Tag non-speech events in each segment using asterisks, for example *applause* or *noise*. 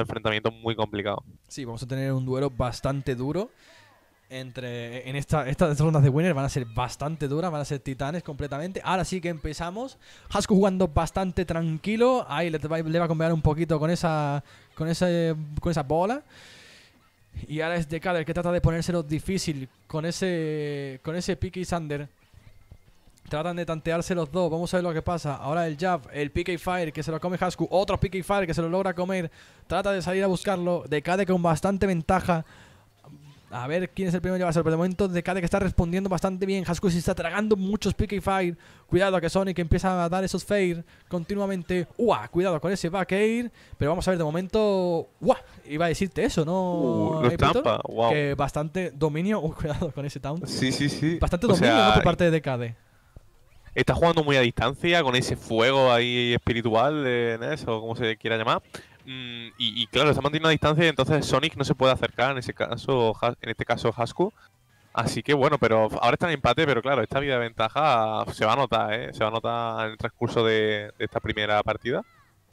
enfrentamiento muy complicado. Sí, vamos a tener un duelo bastante duro. Entre, en esta, estas rondas de winner van a ser bastante duras, van a ser titanes completamente. Ahora sí que empezamos. Hasco jugando bastante tranquilo. Ahí le, va a combinar un poquito con esa, con, esa, con esa bola. Y ahora es Decaler que trata de ponérselo difícil con ese, con ese Picky Sander Tratan de tantearse los dos. Vamos a ver lo que pasa. Ahora el jab, el PK Fire que se lo come Hasku. Otro PK Fire que se lo logra comer. Trata de salir a buscarlo. Decade con bastante ventaja. A ver quién es el primero a llevarse. Pero de momento Decade que está respondiendo bastante bien. Hasku se está tragando muchos PK Fire. Cuidado que Sonic empieza a dar esos fair continuamente. ¡Uah! Cuidado con ese caer Pero vamos a ver de momento... Iba a decirte eso, ¿no? Uh, bastante dominio... *laughs* cuidado con ese taunt Sí, sí, sí. Bastante dominio por parte de Decade está jugando muy a distancia con ese fuego ahí espiritual de eso, o como se quiera llamar. Mm, y, claro, está manteniendo a distancia y entonces Sonic no se puede acercar en ese caso, en este caso Hasku. Así que bueno, pero ahora está en empate, pero claro, esta vida de ventaja se va a notar, ¿eh? Se va a notar en el transcurso de esta primera partida.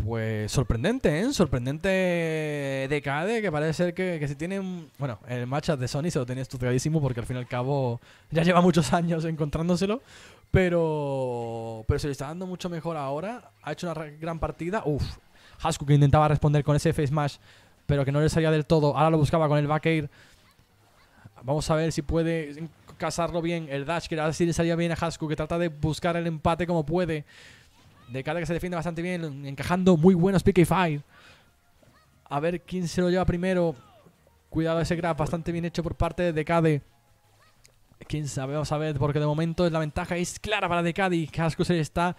Pues sorprendente, ¿eh? Sorprendente decade, que parece ser que, que tiene tienen... Bueno, el matchup de Sony se lo tenía estudiadísimo porque al fin y al cabo ya lleva muchos *laughs* años encontrándoselo, pero, pero se le está dando mucho mejor ahora. Ha hecho una gran partida. Uf, Hasku que intentaba responder con ese face smash, pero que no le salía del todo. Ahora lo buscaba con el back air. Vamos a ver si puede casarlo bien el dash, que ahora sí le salía bien a Hasku, que trata de buscar el empate como puede. De que se defiende bastante bien, encajando muy buenos pick y A ver quién se lo lleva primero. Cuidado ese grab, bastante bien hecho por parte de Decade. Quién sabe, vamos a ver, porque de momento la ventaja es clara para Decade y Casco se está,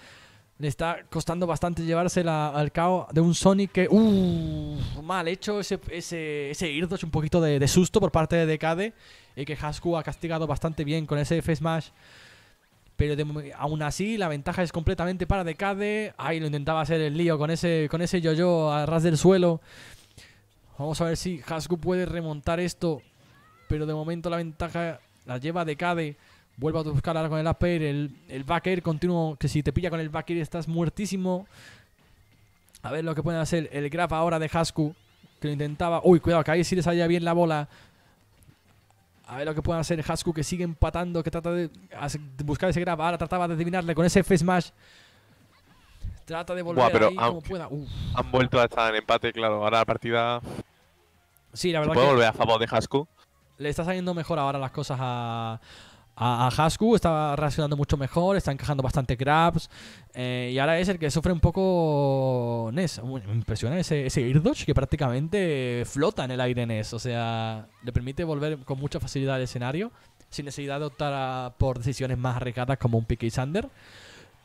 le está costando bastante llevársela al caos de un Sonic que... Uh, mal hecho ese, ese, ese Irdos, un poquito de, susto por parte de Decade y que Hasku ha castigado bastante bien con ese F-Smash. Pero aún así, la ventaja es completamente para Decade. Ahí lo intentaba hacer el lío con ese, con ese yo-yo a ras del suelo. Vamos a ver si Hasku puede remontar esto. Pero de momento la ventaja la lleva Decade. Vuelve a buscar ahora con el upper. El, el backer continuo, que si te pilla con el air estás muertísimo. A ver lo que puede hacer el grab ahora de Hasku. Que lo intentaba. Uy, cuidado, que ahí sí le salía bien la bola. A ver lo que pueden hacer Hasku que sigue empatando, que trata de buscar ese grab. Ahora trataba de adivinarle con ese face smash. Trata de volver ahí como pueda. Han vuelto a estar en empate, claro. Ahora la partida. Sí, la verdad. Se puede volver a favor de Hasku. Le está saliendo mejor ahora las cosas a, a, Hasku, está reaccionando mucho mejor, está encajando bastante grabs. Eh, y ahora es el que sufre un poco Ness. me impresiona ese, ese que prácticamente flota en el aire Ness. O sea, le permite volver con mucha facilidad al escenario sin necesidad de optar por decisiones más arriesgadas como un Pique y Sander.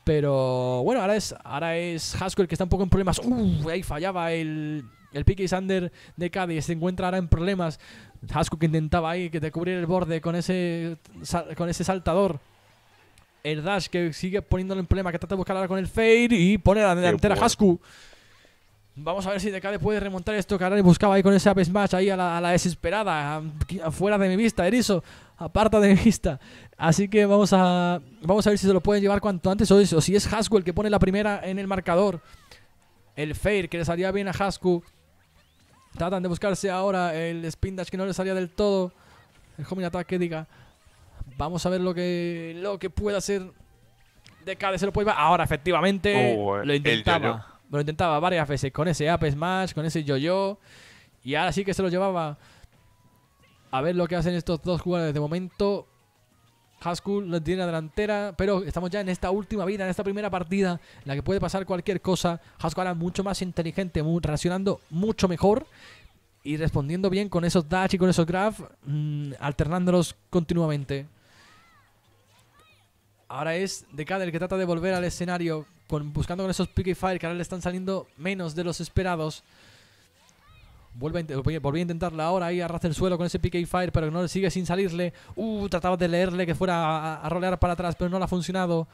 Pero bueno, ahora es, ahora es que está un poco en problemas. Uh, ahí fallaba el, el y Sander de Cádiz se encuentra ahora en problemas. Hasco que intentaba ahí que te cubrir el borde con ese, con ese saltador. El Dash que sigue poniéndole en problema, que trata de buscar ahora con el Fade y pone la delantera a Vamos a ver si Decade puede remontar esto. Que le buscaba ahí con ese Ape smash ahí a la, desesperada. Fuera de mi vista, Erizo. Aparta de mi vista. Así que vamos a, vamos a ver si se lo pueden llevar cuanto antes o, o si es Hasku el que pone la primera en el marcador. El fair que le salía bien a Hasku. Tratan de buscarse ahora el spin dash que no le salía del todo. El homing attack que diga. Vamos a ver lo que, lo que puede hacer de KD. Se lo puede llevar, Ahora, efectivamente, oh, lo intentaba. Lo intentaba varias veces con ese Ape Smash, con ese yo-yo. Y ahora sí que se lo llevaba. A ver lo que hacen estos dos jugadores de momento. Haskell no tiene la delantera, pero estamos ya en esta última vida, en esta primera partida, en la que puede pasar cualquier cosa. Haskell era mucho más inteligente, muy, reaccionando mucho mejor y respondiendo bien con esos dash y con esos grab, mm, alternándolos continuamente. Ahora es Decade el que trata de volver al escenario, con, buscando con esos pick fire que ahora le están saliendo menos de los esperados. Vuelve a volví a intentarla ahora, ahí arrastra el suelo con ese PK Fire, pero no le sigue sin salirle. Uh, trataba de leerle que fuera a, a rolear para atrás, pero no le ha funcionado.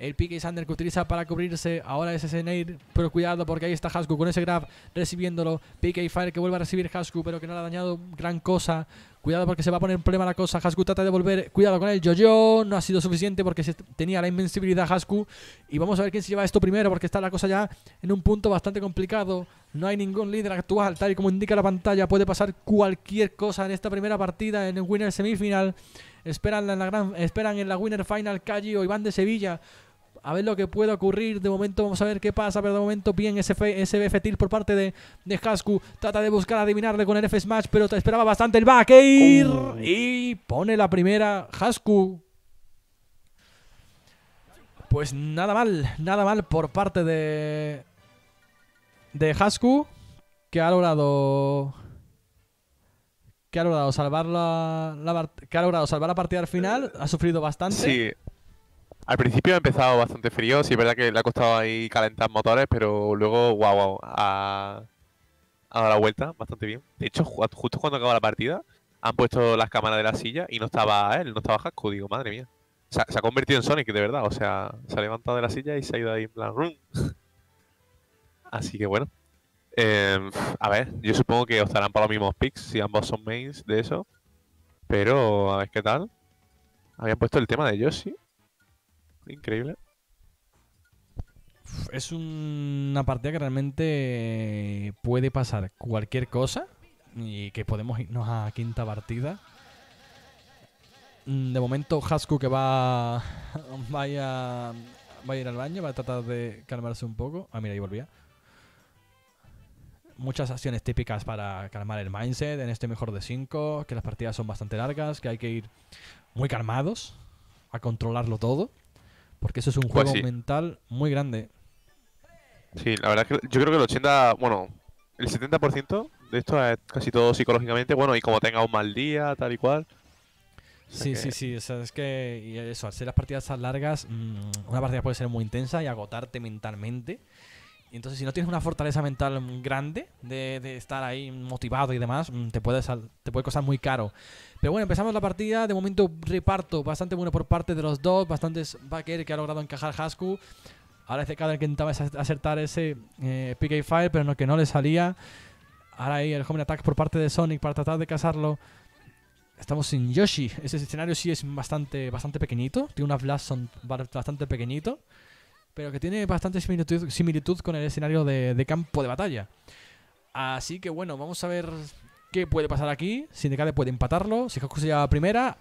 El PK Sander que utiliza para cubrirse. Ahora es ese Neir. Pero cuidado porque ahí está Hasku con ese grab recibiéndolo. Pique Fire que vuelve a recibir Hasku pero que no le ha dañado gran cosa. Cuidado porque se va a poner en problema la cosa. Hasku trata de volver. Cuidado con el yo No ha sido suficiente porque tenía la invencibilidad Hasku. Y vamos a ver quién se lleva esto primero porque está la cosa ya en un punto bastante complicado. No hay ningún líder actual. Tal y como indica la pantalla, puede pasar cualquier cosa en esta primera partida en el Winner Semifinal. Esperan en la, gran, esperan en la Winner Final Calle o Iván de Sevilla a ver lo que puede ocurrir. De momento vamos a ver qué pasa, pero de momento bien ese, BF Tilt por parte de, de Hasku. Trata de buscar adivinarle con el F Smash, pero te esperaba bastante el back. Y pone la primera Hasku. Pues nada mal, nada mal por parte de, de Hasku, que ha logrado... Que ha logrado salvar la, que ha logrado salvar la partida al final. Ha sufrido bastante. Sí. Al principio ha empezado bastante frío, sí es verdad que le ha costado ahí calentar motores, pero luego, wow, guau ha, dado la vuelta bastante bien. De hecho, justo cuando acaba la partida, han puesto las cámaras de la silla y no estaba él, no estaba Hasco, digo, madre mía. Se ha, se ha, convertido en Sonic, de verdad, o sea, se ha levantado de la silla y se ha ido ahí en plan... *laughs* Así que bueno. Em, a ver, yo supongo que optarán para los mismos picks si ambos son mains de eso. Pero a ver qué tal. Habían puesto el tema de Yoshi increíble. Es una partida que realmente puede pasar cualquier cosa y que podemos irnos a quinta partida. Mm, de momento, Hasku que va, *laughs* vaya, va a ir al baño, va a tratar de calmarse un poco. Ah, mira, ahí volvía. Muchas acciones típicas para calmar el mindset en este mejor de 5, que las partidas son bastante largas, que hay que ir muy calmados a controlarlo todo. Porque eso es un pues juego mental muy grande. Sí, la verdad es que yo creo que el 80, bueno, el 70% de esto es casi todo psicológicamente, bueno, y como tenga un mal día, tal y cual. sí, sí, sí, o sea, es que y eso, al ser las partidas tan largas, mm, una partida puede ser muy intensa y agotarte mentalmente. Y entonces si no tienes una fortaleza mental grande de, estar ahí motivado y demás, mm, te puede, te puede costar muy caro. Pero bueno, empezamos la partida. De momento reparto bastante bueno por parte de los dos. Bastantes backer que ha logrado encajar Hasku. Ahora este que intentaba acertar ese eh, PK Fire, pero no, que no le salía. Ahora ahí el Home Attack por parte de Sonic para tratar de casarlo. Estamos sin Yoshi. Ese escenario sí es bastante, bastante pequeñito. Tiene una Blast bastante pequeñito pero que tiene bastante similitud, con el escenario de, campo de batalla. Así que bueno, vamos a ver qué puede pasar aquí. Si Decade puede empatarlo, si Haku se Va a primera,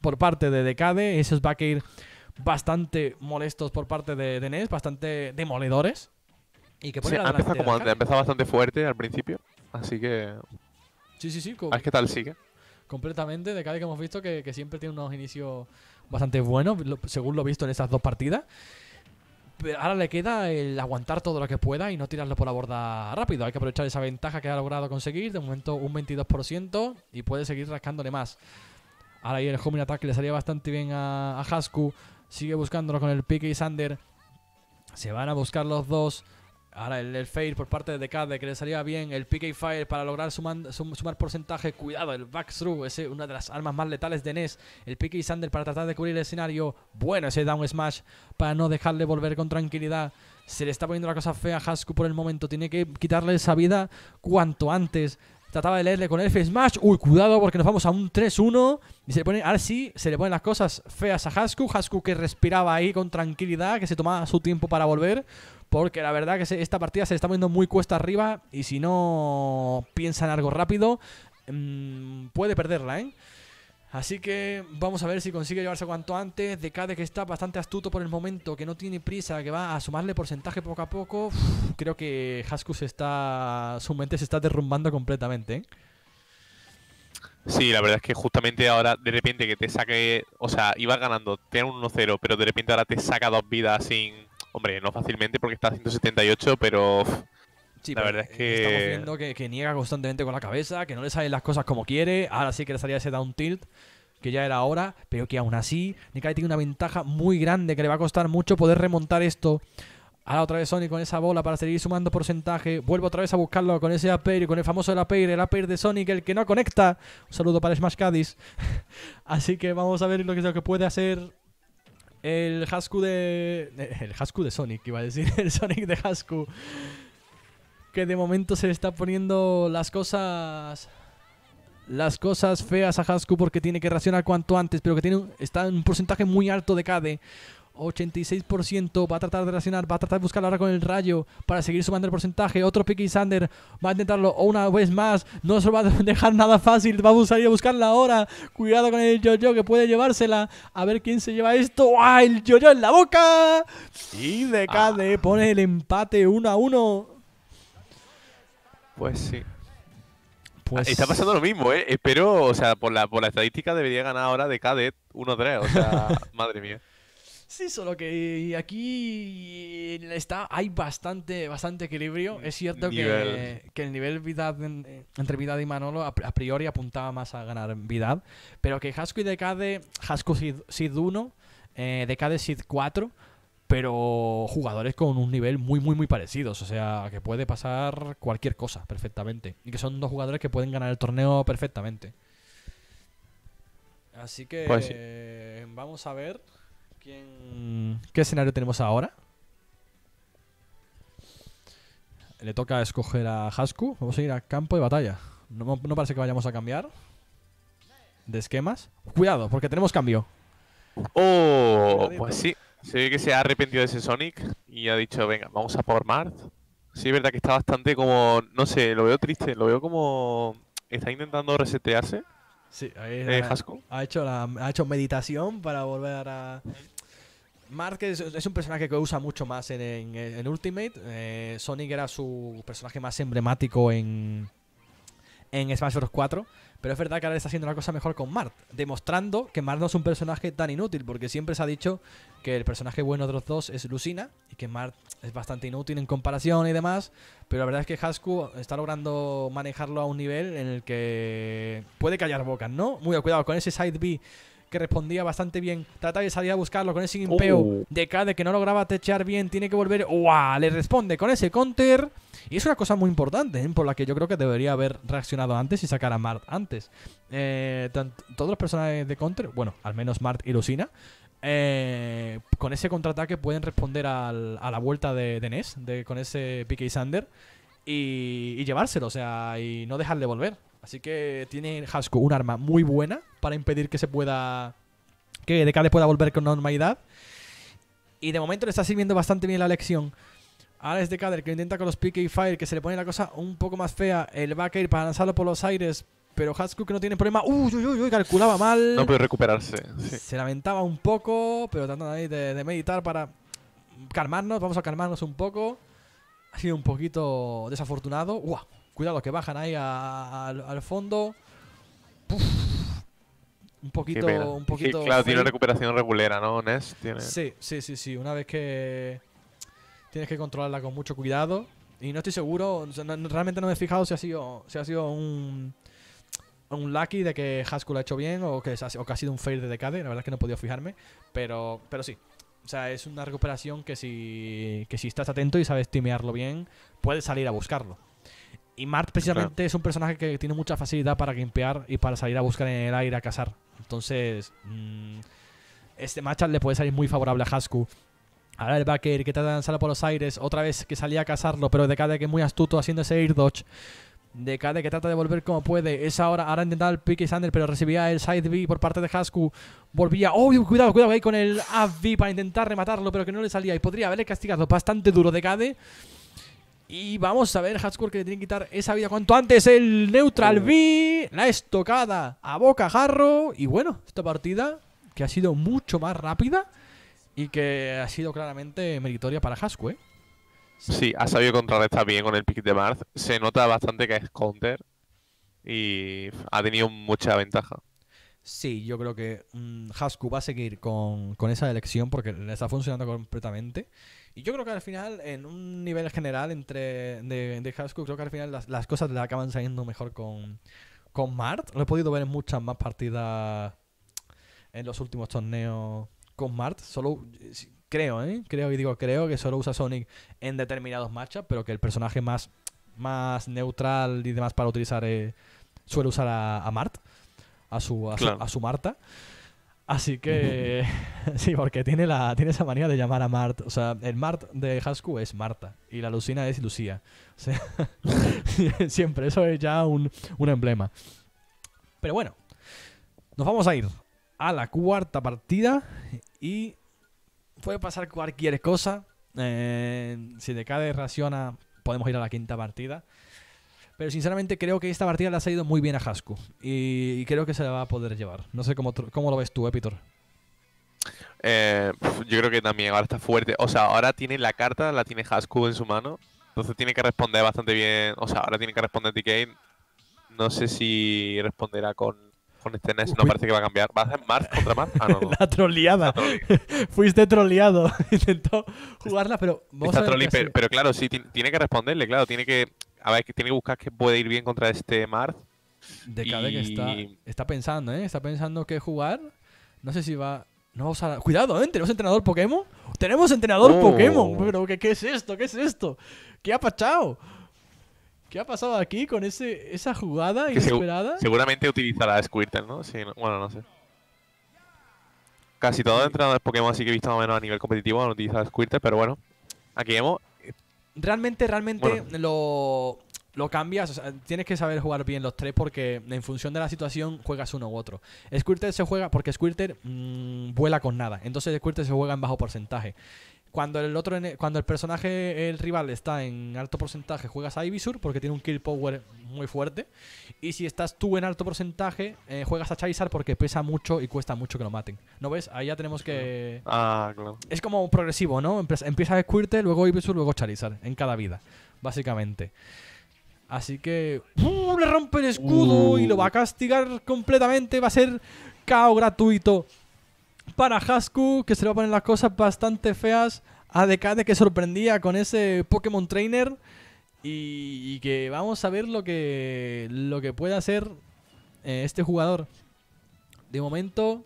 por parte de Decade. Esos va a caer bastante molestos por parte de, de bastante demoledores. Y que ha bastante fuerte al principio, así que... Sí, sí, sí. A qué tal sigue. Completamente, Decade que hemos visto que, siempre tiene unos inicios bastante buenos, según lo visto en esas dos partidas ahora le queda el aguantar todo lo que pueda y no tirarlo por la borda rápido. Hay que aprovechar esa ventaja que ha logrado conseguir. De momento un 22% y puede seguir rascándole más. Ahora ahí el homing attack le salía bastante bien a, a Hasku. Sigue buscándolo con el pique y Sander. Se van a buscar los dos. Ahora el, fail por parte de Decade que le salía bien. El PK Fire para lograr sumar porcentaje. Cuidado, el back through, es una de las armas más letales de Ness. El PK Sander para tratar de cubrir el escenario. Bueno, ese down smash para no dejarle volver con tranquilidad. Se le está poniendo la cosa fea a Hasku por el momento. Tiene que quitarle esa vida cuanto antes. Trataba de leerle con el F Smash. Uy, cuidado porque nos vamos a un 3-1. Y se pone, ahora sí, se le ponen las cosas feas a Hasku. Hasku que respiraba ahí con tranquilidad, que se tomaba su tiempo para volver porque la verdad que esta partida se está moviendo muy cuesta arriba y si no piensa en algo rápido, mm, puede perderla, ¿eh? Así que vamos a ver si consigue llevarse cuanto antes. De que está bastante astuto por el momento, que no tiene prisa, que va a sumarle porcentaje poco a poco. creo que Haskus está. su mente se está derrumbando completamente. ¿eh? Sí, la verdad es que justamente ahora de repente que te saque. O sea, ibas ganando, tiene un 1-0, pero de repente ahora te saca dos vidas sin Hombre, no fácilmente porque está a 178, pero... Sí, la verdad es eh, que... Estamos viendo que, niega constantemente con la cabeza, que no le salen las cosas como quiere. Ahora sí que le salía ese down tilt, que ya era hora, pero que aún así Nikai tiene una ventaja muy grande que le va a costar mucho poder remontar esto. Ahora otra vez Sonic con esa bola para seguir sumando porcentaje. Vuelvo otra vez a buscarlo con ese apeir, con el famoso el apeir, el apeir de Sonic, el que no conecta. Un saludo para Smash Cadiz. *laughs* así que vamos a ver lo que, lo que puede hacer el Hasku de. Eh, el Hasku de Sonic, iba a decir. *laughs* El Sonic de Hasku. Que de momento se le está poniendo las cosas. Las cosas feas a Hasku porque tiene que racionar cuanto antes, pero que tiene, está en un porcentaje muy alto de KD. 86%. Va a tratar de relacionar, va a tratar de buscarla ahora con el rayo para seguir sumando el porcentaje. Otro pique Sander va a intentarlo una vez más. No se va a *laughs* dejar nada fácil. Va a ir a buscarla ahora. Cuidado con el yo-yo que puede llevársela. A ver quién se lleva esto. ¡Ah! El yo-yo en la boca. Y Decade ah. pone el empate 1 a 1. Pues sí. Pues... Ah, está pasando lo mismo, ¿eh? Pero, o sea, por la, por la estadística debería ganar ahora de 1 1-3. O sea, *laughs* madre mía. Sí, solo que eh, aquí eh, está, hay bastante, bastante equilibrio. Es cierto que, el nivel vida entre Vidad y Manolo a, priori apuntaba más a ganar Vidad, pero que Hasco y Decade, Hasco Sid, 1, eh, Decade Sid 4, pero jugadores con un nivel muy, muy, muy parecidos. O sea, que puede pasar cualquier cosa perfectamente. Y que son dos jugadores que pueden ganar el torneo perfectamente. Así que pues vamos a ver ¿Qué escenario tenemos ahora? Le toca escoger a Hasku. Vamos a ir a campo de batalla. No, parece que vayamos a cambiar de esquemas. Cuidado, porque tenemos cambio. Oh, pues sí. Se ve que se ha arrepentido de ese Sonic y ha dicho, venga, vamos a por Mart. Sí, es verdad que está bastante como, no sé, lo veo triste, lo veo como... ¿Está intentando resetearse? Sí, ahí eh, hecho ha hecho meditación para volver a... Márquez es un personaje que usa mucho más en, Ultimate. Eh, Sonic era su personaje más emblemático en, en Smash Bros. 4. Pero es verdad que ahora está haciendo una cosa mejor con Mart, demostrando que Mart no es un personaje tan inútil, porque siempre se ha dicho que el personaje bueno de los dos es Lucina y que Mart es bastante inútil en comparación y demás. Pero la verdad es que Hasku está logrando manejarlo a un nivel en el que puede callar bocas, ¿no? Muy cuidado con ese side B que respondía bastante bien. Trata de salir a buscarlo con ese oh. impeo de Cade que no lograba techar bien. Tiene que volver. ¡Uah! Le responde con ese counter. Y es una cosa muy importante ¿eh? por la que yo creo que debería haber reaccionado antes y sacar a Mart antes. Eh, todos los personajes de counter, bueno, al menos Mart y Lucina, eh, con ese contraataque pueden responder a la vuelta de, Ness con ese PK Sander y, y llevárselo, o sea, y no dejarle volver. Así que tiene Hasco un arma muy buena para impedir que se pueda. que Decade pueda volver con normalidad. Y de momento le está sirviendo bastante bien la lección. Ahora es Decader que intenta con los Pique y Fire, que se le pone la cosa un poco más fea. El va a para lanzarlo por los aires, pero Hasku que no tiene problema. Uy, uy, uy, calculaba mal. No puede recuperarse. Se lamentaba un poco, pero tratando de, de, meditar para calmarnos. Vamos a calmarnos un poco. Ha sido un poquito desafortunado. ¡Guau! Cuidado que bajan ahí al fondo. Un poquito. un poquito claro, tiene recuperación regulera, ¿no? Ness tiene... Sí, sí, sí, sí. Una vez que. Tienes que controlarla con mucho cuidado. Y no estoy seguro. realmente no me he fijado si ha sido, si ha sido un. Un lucky de que Haskell ha hecho bien o que, ha sido un fail de Decade. La verdad es que no he podido fijarme. Pero, pero sí, o sea, es una recuperación que si, que si estás atento y sabes timearlo bien, puedes salir a buscarlo. Y Mart precisamente es un personaje que tiene mucha facilidad para limpiar y para salir a buscar en el aire a cazar. Entonces, mm, este matchup le puede salir muy favorable a Hasku. Ahora el backer que trata de lanzarlo por los aires, otra vez que salía a cazarlo, pero de cada que es muy astuto haciendo ese air dodge. De cada que trata de volver como puede. Es ahora, ahora intentaba el y Sander, pero recibía el side B por parte de Hasku. Volvía. ¡Oh, cuidado, cuidado! Ahí con el AB para intentar rematarlo, pero que no le salía. Y podría haberle castigado bastante duro de y vamos a ver, Hatscore que le tiene que quitar esa vida cuanto antes. El Neutral B, la estocada a Boca Jarro Y bueno, esta partida que ha sido mucho más rápida y que ha sido claramente meritoria para Hasco, ¿eh? Sí, ha sabido contrarrestar bien con el pick de Marth. Se nota bastante que es counter y ha tenido mucha ventaja. Sí, yo creo que mm, Hasku va a seguir con, esa elección porque le está funcionando completamente. Y yo creo que al final, en un nivel general entre de, Hasku, creo que al final las, cosas le acaban saliendo mejor con, con Mart. Lo he podido ver en muchas más partidas en los últimos torneos con Mart. Solo eh, creo, ¿eh? Creo y digo creo que solo usa Sonic en determinados matchups, pero que el personaje más, más neutral y demás para utilizar eh, suele usar a Mart a su, a, su, Marta. Así que *laughs* sí, porque tiene la tiene esa manía de llamar a Mart, o sea, el Mart de Hasku es Marta y la Lucina es Lucía. *laughs* siempre eso es ya un, emblema. Pero bueno, nos vamos a ir a la cuarta partida y puede pasar cualquier cosa. Eh, si de cada raciona podemos ir a la quinta partida. Pero sinceramente creo que esta partida le ha salido muy bien a Hasku. Y creo que se la va a poder llevar. No sé cómo, cómo lo ves tú, Epitor. Eh, eh yo creo que también ahora está fuerte. O sea, ahora tiene la carta, la tiene Hasku en su mano. Entonces tiene que responder bastante bien. O sea, ahora tiene que responder TK. No sé si responderá con, con este No parece que va a cambiar. ¿Va a hacer Mars contra Mars? Ah, no. *laughs* la troleada. *laughs* Fuiste troleado. *laughs* Intentó jugarla, pero. Está pero, pero, claro, sí, tiene que responderle, claro. Tiene que a ver, que tiene que buscar que puede ir bien contra este Marth. De que está, pensando, ¿eh? Está pensando qué jugar. No sé si va. No, o cuidado, ¿eh? ¿Tenemos entrenador Pokémon? ¡Tenemos entrenador oh. Pokémon! Pero, ¿qué, es esto? ¿Qué es esto? ¿Qué ha pasado? ¿Qué ha pasado aquí con ese, esa jugada inesperada? seguramente utilizará Squirtle, ¿no? Bueno, no sé. Casi todos los entrenadores Pokémon así que he visto más o menos a nivel competitivo han utilizado Squirtle, pero bueno. Aquí vemos Realmente, realmente lo, lo cambias. tienes que saber jugar bien los tres porque en función de la situación juegas uno u otro. Squirtle se juega porque Squirtle mm, vuela con nada. Entonces Squirtle se juega en bajo porcentaje. Cuando el otro cuando el personaje, el rival, está en alto porcentaje, juegas a Ibisur porque tiene un kill power muy fuerte. Y si estás tú en alto porcentaje, eh, juegas a Charizard porque pesa mucho y cuesta mucho que lo maten. ¿No ves? Ahí ya tenemos que. Ah, claro. Es como progresivo, ¿no? Empieza a Squirtle, luego Ibisur, luego Charizard. En cada vida, básicamente. Así que. Le rompe el escudo uh. y lo va a castigar completamente. Va a ser KO gratuito para Hasku, que se le va a poner las cosas bastante feas. A Decade, que sorprendía con ese Pokémon Trainer. Y, y, que vamos a ver lo que, lo que puede hacer eh, este jugador. De momento,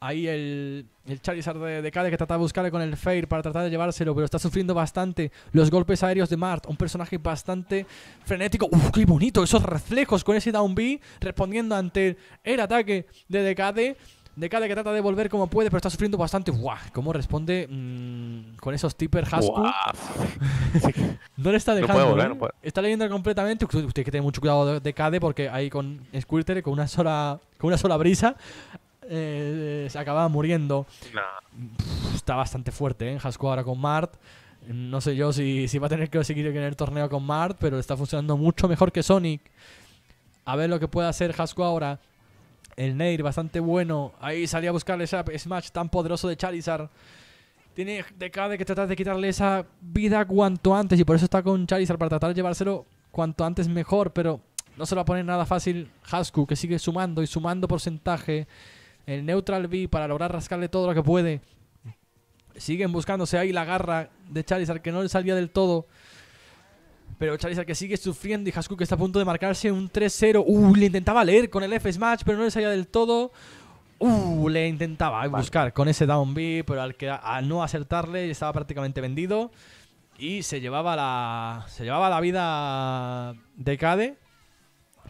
ahí el, el Charizard de, Decade que trata de buscarle con el Fair para tratar de llevárselo, pero está sufriendo bastante los golpes aéreos de Mart, un personaje bastante frenético. ¡Uf, qué bonito! Esos reflejos con ese down B respondiendo ante el ataque de Decade. Decade que trata de volver como puede, pero está sufriendo bastante. ¿Cómo responde mm, con esos tipper Hasku? *laughs* no le está dejando. ¿eh? está leyendo completamente. Usted, que tiene mucho cuidado de Cade porque ahí con Squirter, con una sola, con una sola brisa, eh, se acababa muriendo. está bastante fuerte, ¿eh? Hasku ahora con Mart. No sé yo si, si va a tener que seguir en el torneo con Mart, pero está funcionando mucho mejor que Sonic. A ver lo que puede hacer Hasco ahora. El Nair, bastante bueno. Ahí salía a buscarle ese Smash tan poderoso de Charizard. Tiene de que tratar de quitarle esa vida cuanto antes. Y por eso está con Charizard, para tratar de llevárselo cuanto antes mejor. Pero no se lo va a poner nada fácil Hasku, que sigue sumando y sumando porcentaje. El Neutral B para lograr rascarle todo lo que puede. Siguen buscándose ahí la garra de Charizard, que no le salía del todo. Pero Charizard que sigue sufriendo y que está a punto de marcarse un 3-0. Uh, le intentaba leer con el F-Smash, pero no le salía del todo. Uh, le intentaba buscar con ese down B, pero al, no acertarle estaba prácticamente vendido. Y se llevaba la, se llevaba la vida de Cade.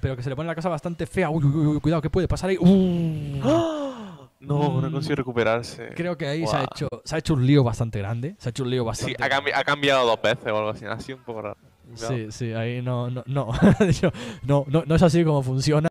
Pero que se le pone la casa bastante fea. Uy, cuidado, ¿qué puede pasar ahí? Uh. ¡Ah! No, no mm. consigue recuperarse. Creo que ahí se, ha hecho, se ha hecho un lío bastante grande. Se ha hecho un lío bastante. Sí, ha, ha cambiado dos veces o algo así. Ha sido un poco raro. Sí, sí, ahí no, no, no. *laughs* no, no, no es así como funciona.